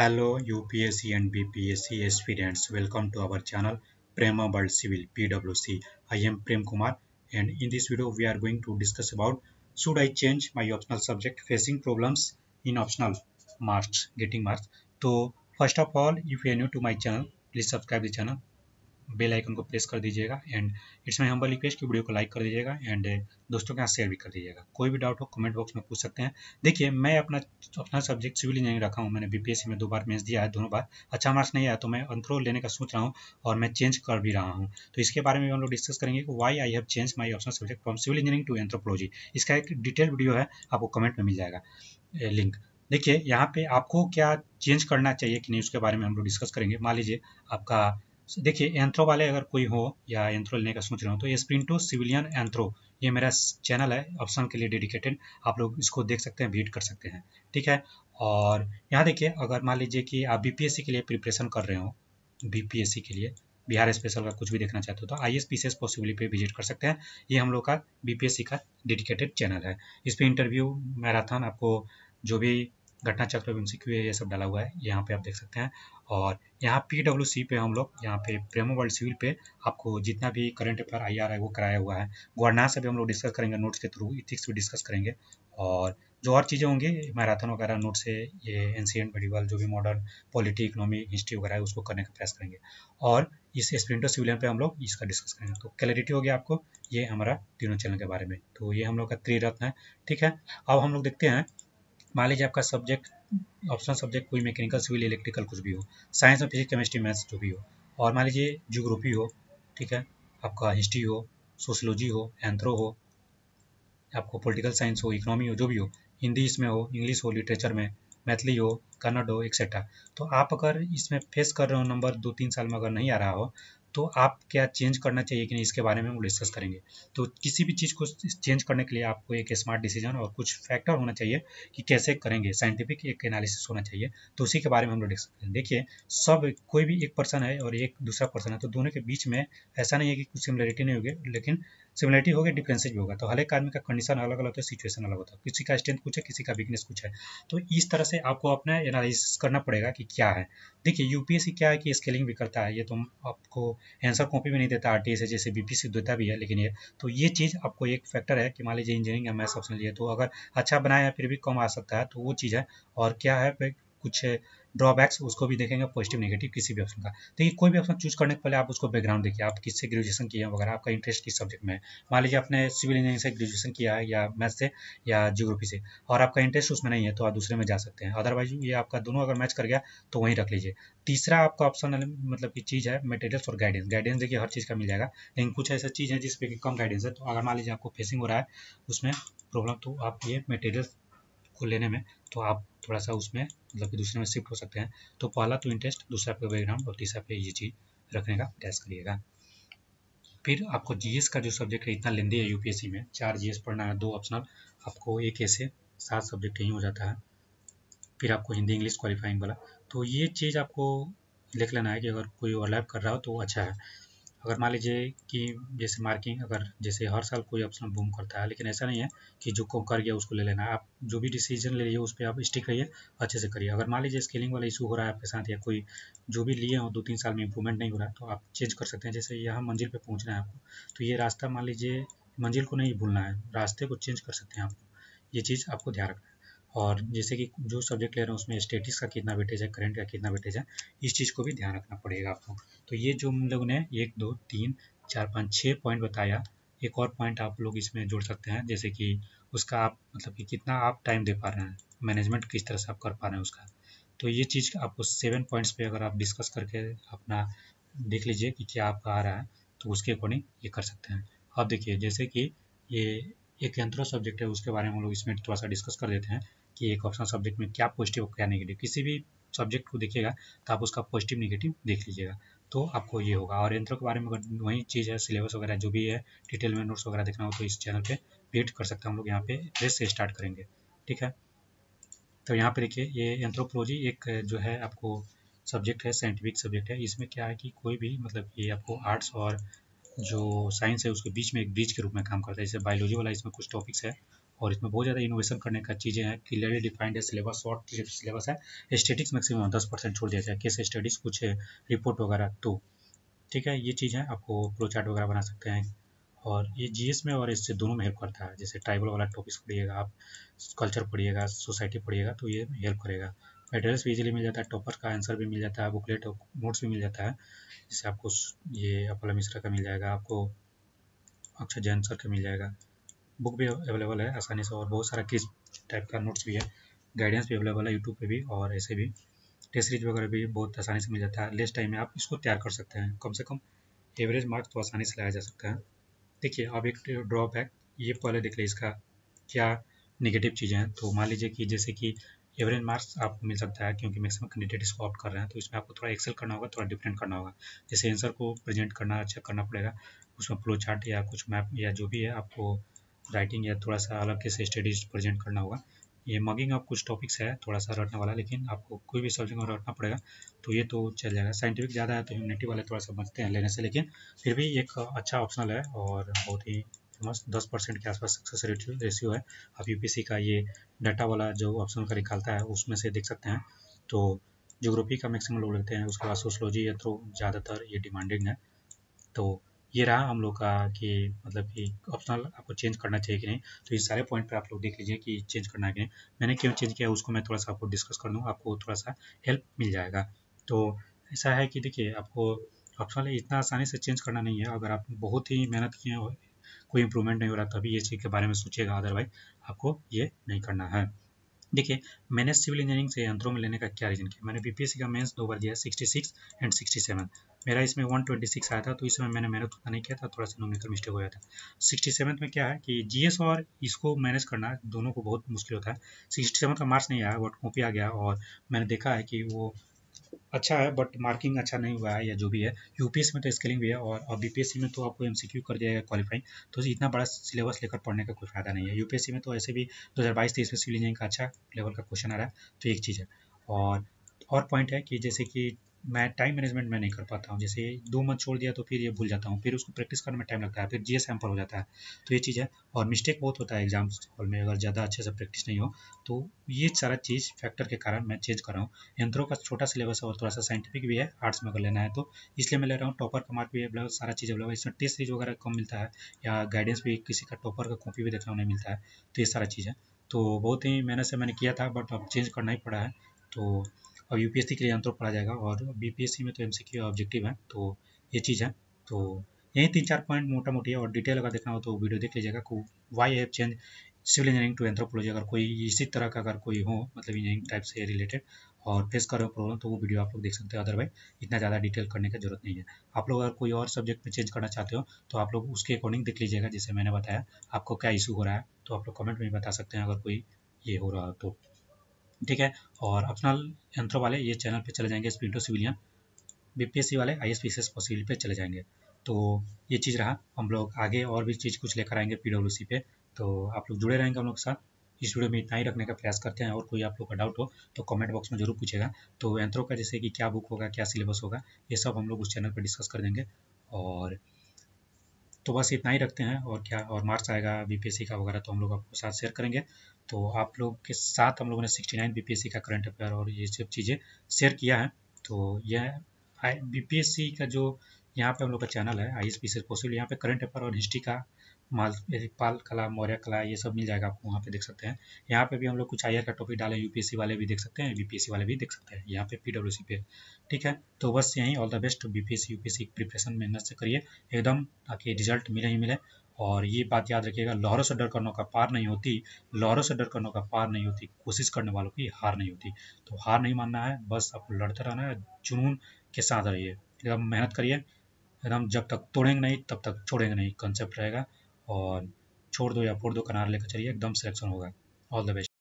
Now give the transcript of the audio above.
Hello UPSC and BPSC students. Welcome to our channel Prema World Civil PWC. I am Prem Kumar and in this video we are going to discuss about should I change my optional subject facing problems in optional marks getting marks. So first of all if you are new to my channel please subscribe the channel bell icon को press कर दीजिएगा and it's my humble request कि video को like कर दीजिएगा and दोस्तों के यहाँ शेयर भी कर दीजिएगा कोई भी डाउट हो कमेंट बॉक्स में पूछ सकते हैं देखिए मैं अपना अपना सब्जेक्ट सिविल इंजीनियरिंग रखा हूँ मैंने बीपीएससी में दो बार मेंस दिया है दोनों बार अच्छा मार्क्स नहीं आया तो मैं अंतरो लेने का सोच रहा हूँ और मैं चेंज कर भी रहा हूँ तो इसके बारे में हम लोग डिस्कस करेंगे कि why I have change my option subject from civil engineering to anthropology इसका एक डिटेल वीडियो है आपको कमेंट में मिल जाएगा लिंक देखिए यहाँ पे आपको क्या चेंज करना चाहिए कि नहीं उसके बारे में हम लोग डिस्कस करेंगे मान लीजिए आपका देखिए एंथ्रो वाले अगर कोई हो या एंथ्रो लेने का सोच रहे हो तो ये स्प्रिंटो सिविलियन एंथ्रो ये मेरा चैनल है ऑप्शन के लिए डेडिकेटेड आप लोग इसको देख सकते हैं विजिट कर सकते हैं ठीक है और यहाँ देखिए अगर मान लीजिए कि आप बीपीएससी के लिए प्रिपरेशन कर रहे हो बीपीएससी के लिए बिहार स्पेशल का कुछ भी देखना चाहते हो तो I S P C S possibility पर विजिट कर सकते हैं ये हम लोग का बीपीएससी का डेडिकेटेड चैनल है इस पर इंटरव्यू मैराथन आपको जो भी घटना चक्र एम ये सब डाला हुआ है यहाँ पे आप देख सकते हैं और यहाँ पी डब्ल्यू सी पे हम लोग यहाँ पे प्रेमो वर्ल्ड सिविल पे आपको जितना भी करंट अफेयर आई आर है वो कराया हुआ है गवर्नास भी हम लोग डिस्कस करेंगे नोट्स के थ्रू इथिक्स भी डिस्कस करेंगे और जो और चीज़ें होंगी मैराथन वगैरह नोट से ये एनशियन मेडिवल जो भी मॉडर्न पॉलिटी इकोनॉमी हिस्ट्री वगैरह है उसको करने का प्रयास करेंगे और इस स्प्रिंटो सिविलियन पे हम लोग इसका डिस्कस करेंगे तो क्लैरिटी हो गया आपको ये हमारा तीनों चैनल के बारे में तो ये हम लोग का त्रिरत्न है ठीक है अब हम लोग देखते हैं मान लीजिए आपका सब्जेक्ट ऑप्शनल सब्जेक्ट कोई मैकेनिकल सिविल इलेक्ट्रिकल कुछ भी हो साइंस में फिजिक्स केमिस्ट्री मैथ्स जो भी हो और मान लीजिए जोग्रोफी हो ठीक है आपका हिस्ट्री हो सोशोलॉजी हो एंथ्रो हो आपको पॉलिटिकल साइंस हो इकोनॉमी हो जो भी हो हिंदी इसमें हो इंग्लिश हो लिटरेचर में मैथिली हो कन्नड़ हो एक्सेट्रा तो आप अगर इसमें फेस कर रहे हो नंबर दो तीन साल में अगर नहीं आ रहा हो तो आप क्या चेंज करना चाहिए कि नहीं इसके बारे में हम डिस्कस करेंगे तो किसी भी चीज़ को चेंज करने के लिए आपको एक स्मार्ट डिसीजन और कुछ फैक्टर होना चाहिए कि कैसे करेंगे साइंटिफिक एक एनालिसिस होना चाहिए तो उसी के बारे में हम लोग डिस्कस करेंगे देखिए सब कोई भी एक पर्सन है और एक दूसरा पर्सन है तो दोनों के बीच में ऐसा नहीं है कि कुछ सिमिलरिटी नहीं होगी लेकिन सिमिलरिटी होगी डिफ्रेंसेज भी होगा तो हर एक आदमी का कंडीशन अलग अलग होता है सिचुएशन अलग होता है किसी का स्ट्रेंथ कुछ है किसी का वीकनेस कुछ है तो इस तरह से आपको अपना एनालिसिस करना पड़ेगा कि क्या है देखिए यूपीएससी क्या है कि स्केलिंग भी करता है ये तो आपको आंसर कॉपी में नहीं देता आर से जैसे बीपीएससी देता भी है लेकिन ये तो ये चीज़ आपको एक फैक्टर है कि मान लीजिए इंजीनियरिंग एम एस ऑप्शन लिए तो अगर अच्छा बनाया फिर भी कम आ सकता है तो वो चीज़ है और क्या है कुछ ड्रॉबैक्स उसको भी देखेंगे पॉजिटिव नेगेटिव किसी भी ऑप्शन का तो ये कोई भी ऑप्शन चूज करने के पहले आप उसको बैकग्राउंड देखिए आप किससे ग्रेजुएशन किया वगैरह आपका इंटरेस्ट किस सब्जेक्ट में है मान लीजिए आपने सिविल इंजीनियरिंग से ग्रेजुएशन किया है या मैथ से या जियोग्राफी से और आपका इंटरेस्ट उसमें नहीं है तो आप दूसरे में जा सकते हैं अदरवाइज ये आपका दोनों अगर मैच कर गया तो वहीं रख लीजिए तीसरा आपका ऑप्शन मतलब की चीज़ है मटेरियल्स और गाइडेंस गाइडेंस देखिए हर चीज़ का मिल जाएगा लेकिन कुछ ऐसा चीज़ है जिसपे कम गाइडेंस है तो अगर मान लीजिए आपको फेसिंग हो रहा है उसमें प्रॉब्लम तो आप ये मटेरियल्स को लेने में तो आप थोड़ा सा उसमें मतलब कि दूसरे में शिफ्ट हो सकते हैं तो पहला तो इंटरेस्ट दूसरा पे बैकग्राउंड और तीसरा पे ये चीज़ रखने का प्रयास करिएगा फिर आपको जीएस का जो सब्जेक्ट है इतना लेंदी है यूपीएससी में चार जीएस पढ़ना है दो ऑप्शनल आपको एक ऐसे सात सब्जेक्ट यहीं हो जाता है फिर आपको हिंदी इंग्लिश क्वालिफाइंग वाला तो ये चीज़ आपको लिख लेना है कि अगर कोई ओवरलैप कर रहा हो तो अच्छा है अगर मान लीजिए कि जैसे मार्किंग अगर जैसे हर साल कोई ऑप्शन बूम करता है लेकिन ऐसा नहीं है कि जो को कर गया उसको ले लेना आप जो भी डिसीजन ले लीजिए उस पर आप स्टिक रहिए अच्छे से करिए अगर मान लीजिए स्केलिंग वाला इशू हो रहा है आपके साथ या कोई जो भी लिए हो दो तीन साल में इंप्रूवमेंट नहीं हो रहा तो आप चेंज कर सकते हैं जैसे यहाँ मंजिल पर पहुँचना है आपको तो ये रास्ता मान लीजिए मंजिल को नहीं भूलना है रास्ते को चेंज कर सकते हैं आप ये चीज़ आपको ध्यान रखना है और जैसे कि जो सब्जेक्ट ले रहे हैं उसमें स्टेटिक्स का कितना वेटेज है करंट का कितना वेटेज है इस चीज़ को भी ध्यान रखना पड़ेगा आपको तो ये जो हम लोगों ने एक दो तीन चार पाँच छः पॉइंट बताया एक और पॉइंट आप लोग इसमें जोड़ सकते हैं जैसे कि उसका आप मतलब कि कितना आप टाइम दे पा रहे हैं मैनेजमेंट किस तरह से आप कर पा रहे हैं उसका तो ये चीज़ आपको सेवन पॉइंट्स पे अगर आप डिस्कस करके अपना देख लीजिए कि क्या आपका आ रहा है तो उसके अकॉर्डिंग ये कर सकते हैं अब देखिए जैसे कि ये एक यंत्र सब्जेक्ट है उसके बारे में हम लोग इसमें थोड़ा सा डिस्कस कर देते हैं कि एक ऑप्शनल सब्जेक्ट में क्या पॉजिटिव और क्या नेगेटिव किसी भी सब्जेक्ट को देखिएगा तो आप उसका पॉजिटिव निगेटिव देख लीजिएगा तो आपको ये होगा और यंत्रों के बारे में अगर वही चीज़ है सिलेबस वगैरह जो भी है डिटेल में नोट्स वगैरह देखना हो तो इस चैनल पे वेट कर सकते हैं हम लोग यहाँ पे रेस से स्टार्ट करेंगे ठीक है तो यहाँ पे देखिए ये एंथ्रोपोलॉजी एक जो है आपको सब्जेक्ट है साइंटिफिक सब्जेक्ट है इसमें क्या है कि कोई भी मतलब ये आपको आर्ट्स और जो साइंस है उसके बीच में एक ब्रिज के रूप में काम करता है जैसे बायोलॉजी वाला इसमें कुछ टॉपिक्स है और इसमें बहुत ज़्यादा इनोवेशन करने का चीज़ें हैं क्लियरली डिफाइंड है सिलेबस शॉर्ट सिलेबस है स्टेटिक्स मैक्सिमम दस परसेंट छोड़ दिया जाए केस स्टडीज कुछ रिपोर्ट वगैरह तो ठीक है ये चीज़ है आपको प्रो चार्ट वगैरह बना सकते हैं और ये जी में और इससे दोनों में हेल्प करता है जैसे ट्राइबल वाला टॉपिक्स पढ़िएगा आप कल्चर पढ़िएगा सोसाइटी पढ़िएगा तो ये हेल्प करेगा एड्रेस भी इजीली मिल जाता है टॉपर का आंसर भी मिल जाता है बुकलेट और नोट्स भी मिल जाता है जिससे आपको ये अपला मिश्रा का मिल जाएगा आपको अक्षय जैन सर का मिल जाएगा बुक भी अवेलेबल है आसानी से और बहुत सारा किस टाइप का नोट्स भी है गाइडेंस भी अवेलेबल है यूट्यूब पर भी और ऐसे भी टेस्ट सीरीज वगैरह भी बहुत आसानी से मिल जाता है लेस्ट टाइम में आप इसको तैयार कर सकते हैं कम से कम एवरेज मार्क्स तो आसानी से लाया जा सकता है देखिए अब एक ड्रॉबैक ये पहले देख लें इसका क्या निगेटिव चीज़ें हैं तो मान लीजिए कि जैसे कि एवरेज मार्क्स आपको मिल सकता है क्योंकि मैक्सिमम कैंडिडेट इसको ऑप्ट कर रहे हैं तो इसमें आपको थोड़ा एक्सेल करना होगा थोड़ा डिफरेंट करना होगा जैसे आंसर को प्रेजेंट करना अच्छा करना पड़ेगा उसमें फ्लो चार्ट या कुछ मैप या जो भी है आपको राइटिंग या थोड़ा सा अलग से स्टडीज प्रेजेंट करना होगा ये मगिंग आप कुछ टॉपिक्स है थोड़ा सा रटने वाला लेकिन आपको कोई भी सब्जेक्ट में रटना पड़ेगा तो ये तो चल जाएगा साइंटिफिक ज़्यादा है तो ह्यूमनिटी वाले थोड़ा सा बचते हैं लेने से लेकिन फिर भी एक अच्छा ऑप्शनल है और बहुत ही ऑलमोस्ट दस परसेंट के आसपास सक्सेस रेशियो है आप यूपीसी का ये डाटा वाला जो ऑप्शन का निकालता है उसमें से देख सकते हैं तो जोग्राफी का मैक्सिमम लोग लेते हैं उसके बाद सोशलॉजी या तो ज़्यादातर ये डिमांडिंग है तो ये रहा हम लोग का कि मतलब कि ऑप्शनल आपको चेंज करना चाहिए कि नहीं तो ये सारे पॉइंट पर आप लोग देख लीजिए कि चेंज करना है कि नहीं मैंने क्यों चेंज किया उसको मैं थोड़ा सा आपको डिस्कस कर दूँगा आपको थोड़ा सा हेल्प मिल जाएगा तो ऐसा है कि देखिए आपको ऑप्शनल इतना आसानी से चेंज करना नहीं है अगर आप बहुत ही मेहनत किए कोई इंप्रूवमेंट नहीं हो रहा तभी ये चीज़ के बारे में सोचिएगा अदरवाइज आपको ये नहीं करना है देखिए मैंने सिविल इंजीनियरिंग से यंत्रों में लेने का क्या रीजन किया मैंने बीपीएससी का मेंस दो बार दिया sixty six and sixty seven मेरा इसमें वन ट्वेंटी सिक्स आया था तो इस समय मैंने मेहनत उतना नहीं किया था थोड़ा सा नोमिकल मिस्टेक हो गया था सिक्सटी में क्या है कि जीएस और इसको मैनेज करना दोनों को बहुत मुश्किल होता है सिक्सटी सेवन का मार्क्स नहीं आया बट कॉपी आ गया और मैंने देखा है कि वो अच्छा है बट मार्किंग अच्छा नहीं हुआ है या जो भी है यूपीएस में तो स्केलिंग भी है और अब बीपीएससी में तो आपको एमसीक्यू कर दिया गया क्वालिफाइंग तो इतना बड़ा सिलेबस लेकर पढ़ने का कोई फायदा नहीं है यूपीएससी में तो ऐसे भी दो हज़ार बाईस तेईस में सिविल इंजीनियरिंग का अच्छा लेवल का क्वेश्चन आ रहा है तो एक चीज़ है और और पॉइंट है कि जैसे कि मैं टाइम मैनेजमेंट में नहीं कर पाता हूँ जैसे दो मंथ छोड़ दिया तो फिर ये भूल जाता हूँ फिर उसको प्रैक्टिस करने में टाइम लगता है फिर जी एस हो जाता है तो ये चीज़ है और मिस्टेक बहुत होता है एग्जाम हॉल में अगर ज़्यादा अच्छे से प्रैक्टिस नहीं हो तो ये सारा चीज़ फैक्टर के कारण मैं चेंज कर रहा हूँ यंत्रों का छोटा सिलेबस है और थोड़ा सा साइंटिफिक भी है आर्ट्स में अगर लेना है तो इसलिए मैं ले रहा हूँ टॉपर का मार्क भी अवेलेबल मतलब सारा चीज़ अवेलेबल इसमें टेस्ट सीरीज वगैरह कम मिलता है या गाइडेंस भी किसी का टॉपर का कॉपी भी देखने उन्हें मिलता है तो ये सारा चीज़ है तो बहुत ही मेहनत से मैंने किया था बट अब चेंज करना ही पड़ा है तो और यूपीएससी के लिए अंतर पढ़ा जाएगा और बीपीएससी में तो एमसीक्यू ऑब्जेक्टिव है तो ये चीज़ है तो यही तीन चार पॉइंट मोटा मोटी है और डिटेल अगर देखना हो तो वीडियो देख लीजिएगा को why have change civil engineering to anthropology अगर कोई इसी तरह का अगर कोई हो मतलब इंजीनियरिंग टाइप से रिलेटेड और फेस कर रहे हो प्रॉब्लम तो वो वीडियो आप लोग देख सकते हो अदरवाइज इतना ज़्यादा डिटेल करने की जरूरत नहीं है आप लोग अगर कोई और सब्जेक्ट में चेंज करना चाहते हो तो आप लोग उसके अकॉर्डिंग देख लीजिएगा जैसे मैंने बताया आपको क्या इशू हो रहा है तो आप लोग कमेंट में बता सकते हैं अगर कोई ये हो रहा हो तो ठीक है और ऑप्शनल यंत्रों वाले ये चैनल पे चले जाएंगे स्प्रिंटो सिविलियन बीपीएससी वाले आई एस पी पॉसिबिल पे चले जाएंगे तो ये चीज़ रहा हम लोग आगे और भी चीज़ कुछ लेकर आएंगे पी पे तो आप लोग जुड़े रहेंगे हम लोग के साथ इस वीडियो में इतना ही रखने का प्रयास करते हैं और कोई आप लोग का डाउट हो तो कमेंट बॉक्स में जरूर पूछेगा तो यंत्रों का जैसे कि क्या बुक होगा क्या सिलेबस होगा ये सब हम लोग उस चैनल पर डिस्कस कर देंगे और तो बस इतना ही रखते हैं और क्या और मार्क्स आएगा बी का वगैरह तो हम लोग आपके साथ शेयर करेंगे तो आप लोग के साथ हम लोगों ने सिक्सटी नाइन बीपीएससी का करंट अफेयर और ये सब चीज़ें शेयर किया है तो यह बीपीएससी का जो यहाँ पे हम लोग का चैनल है आई एस पी पॉसिबल यहाँ पे करंट अफेयर और हिस्ट्री का माल पाल कला मौर्य कला ये सब मिल जाएगा आपको वहाँ पे देख सकते हैं यहाँ पे भी हम लोग कुछ आई का टॉपिक डाले यूपीएससी वाले भी देख सकते हैं बीपीएससी वाले भी देख सकते हैं यहाँ पे पीडब्ल्यूसी पे ठीक है तो बस यहीं all the best BPSC UPSC preparation मेहनत से करिए एकदम ताकि रिजल्ट मिले ही मिले और ये बात याद रखिएगा लहरों से डर करने का पार नहीं होती लहरों से डर करने का पार नहीं होती कोशिश करने वालों की हार नहीं होती तो हार नहीं मानना है बस आपको लड़ते रहना है जुनून के साथ रहिए एकदम मेहनत करिए फिर हम जब तक तोड़ेंगे नहीं तब तक छोड़ेंगे नहीं कंसेप्ट रहेगा और छोड़ दो या फोड़ दो कनार लेकर चलिए एकदम सिलेक्शन होगा ऑल द बेस्ट